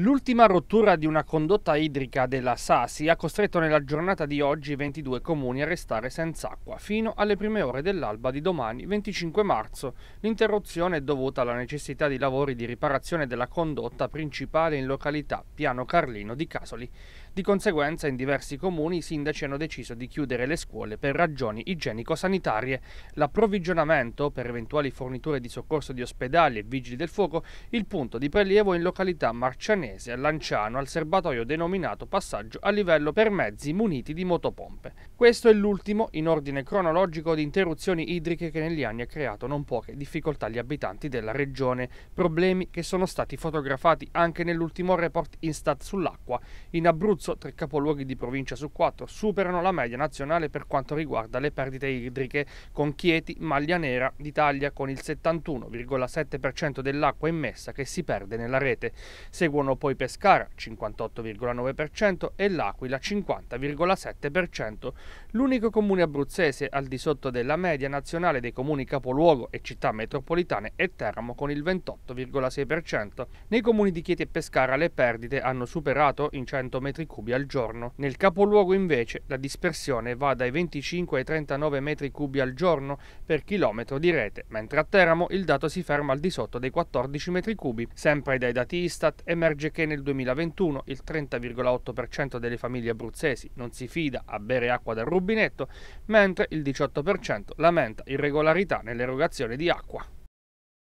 L'ultima rottura di una condotta idrica della Sasi ha costretto nella giornata di oggi 22 comuni a restare senza acqua fino alle prime ore dell'alba di domani 25 marzo. L'interruzione è dovuta alla necessità di lavori di riparazione della condotta principale in località Piano Carlino di Casoli. Di conseguenza in diversi comuni i sindaci hanno deciso di chiudere le scuole per ragioni igienico-sanitarie. L'approvvigionamento per eventuali forniture di soccorso di ospedali e vigili del fuoco, il punto di prelievo in località Marcianese Cremonese a Lanciano al serbatoio denominato passaggio a livello per mezzi muniti di motopompe. Questo è l'ultimo in ordine cronologico di interruzioni idriche che negli anni ha creato non poche difficoltà agli abitanti della regione, problemi che sono stati fotografati anche nell'ultimo report Instat sull'acqua. In Abruzzo tre capoluoghi di provincia su quattro superano la media nazionale per quanto riguarda le perdite idriche, con Chieti maglia nera d'Italia con il 71,7% dell'acqua immessa che si perde nella rete. Seguono poi Pescara 58,9% e L'Aquila 50,7%, l'unico comune abruzzese al di sotto della media nazionale dei comuni capoluogo e città metropolitane è Teramo con il 28,6%. Nei comuni di Chieti e Pescara le perdite hanno superato in 100 metri cubi al giorno. Nel capoluogo invece la dispersione va dai 25 ai 39 metri cubi al giorno per chilometro di rete, mentre a Teramo il dato si ferma al di sotto dei 14 metri cubi. Sempre dai dati Istat emerge legge che nel 2021 il 30,8% delle famiglie abruzzesi non si fida a bere acqua dal rubinetto, mentre il 18% lamenta irregolarità nell'erogazione di acqua.